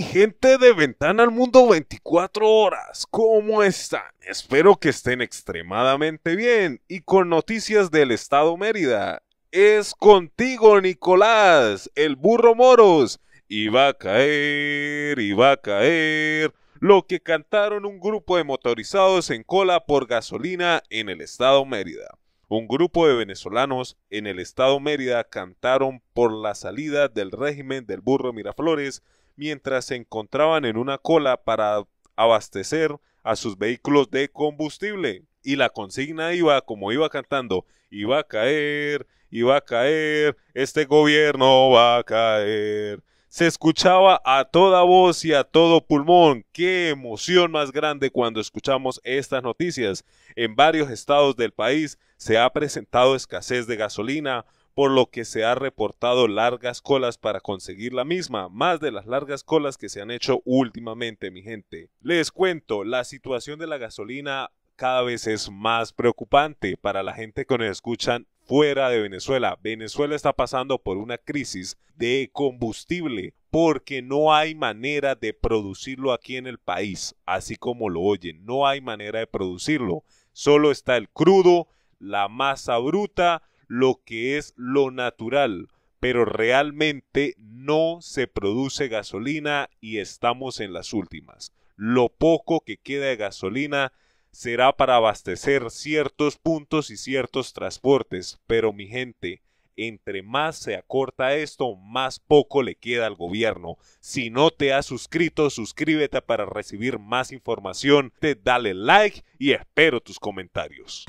gente de Ventana al Mundo 24 horas? ¿Cómo están? Espero que estén extremadamente bien y con noticias del Estado Mérida. Es contigo, Nicolás, el burro Moros. Y va a caer, y va a caer. Lo que cantaron un grupo de motorizados en cola por gasolina en el Estado Mérida. Un grupo de venezolanos en el estado Mérida cantaron por la salida del régimen del burro Miraflores mientras se encontraban en una cola para abastecer a sus vehículos de combustible. Y la consigna iba como iba cantando, iba a caer, iba a caer, este gobierno va a caer. Se escuchaba a toda voz y a todo pulmón. Qué emoción más grande cuando escuchamos estas noticias. En varios estados del país se ha presentado escasez de gasolina, por lo que se ha reportado largas colas para conseguir la misma, más de las largas colas que se han hecho últimamente, mi gente. Les cuento, la situación de la gasolina cada vez es más preocupante para la gente que nos escuchan fuera de Venezuela. Venezuela está pasando por una crisis de combustible porque no hay manera de producirlo aquí en el país, así como lo oyen, no hay manera de producirlo. Solo está el crudo, la masa bruta, lo que es lo natural, pero realmente no se produce gasolina y estamos en las últimas. Lo poco que queda de gasolina será para abastecer ciertos puntos y ciertos transportes, pero mi gente, entre más se acorta esto, más poco le queda al gobierno. Si no te has suscrito, suscríbete para recibir más información, te dale like y espero tus comentarios.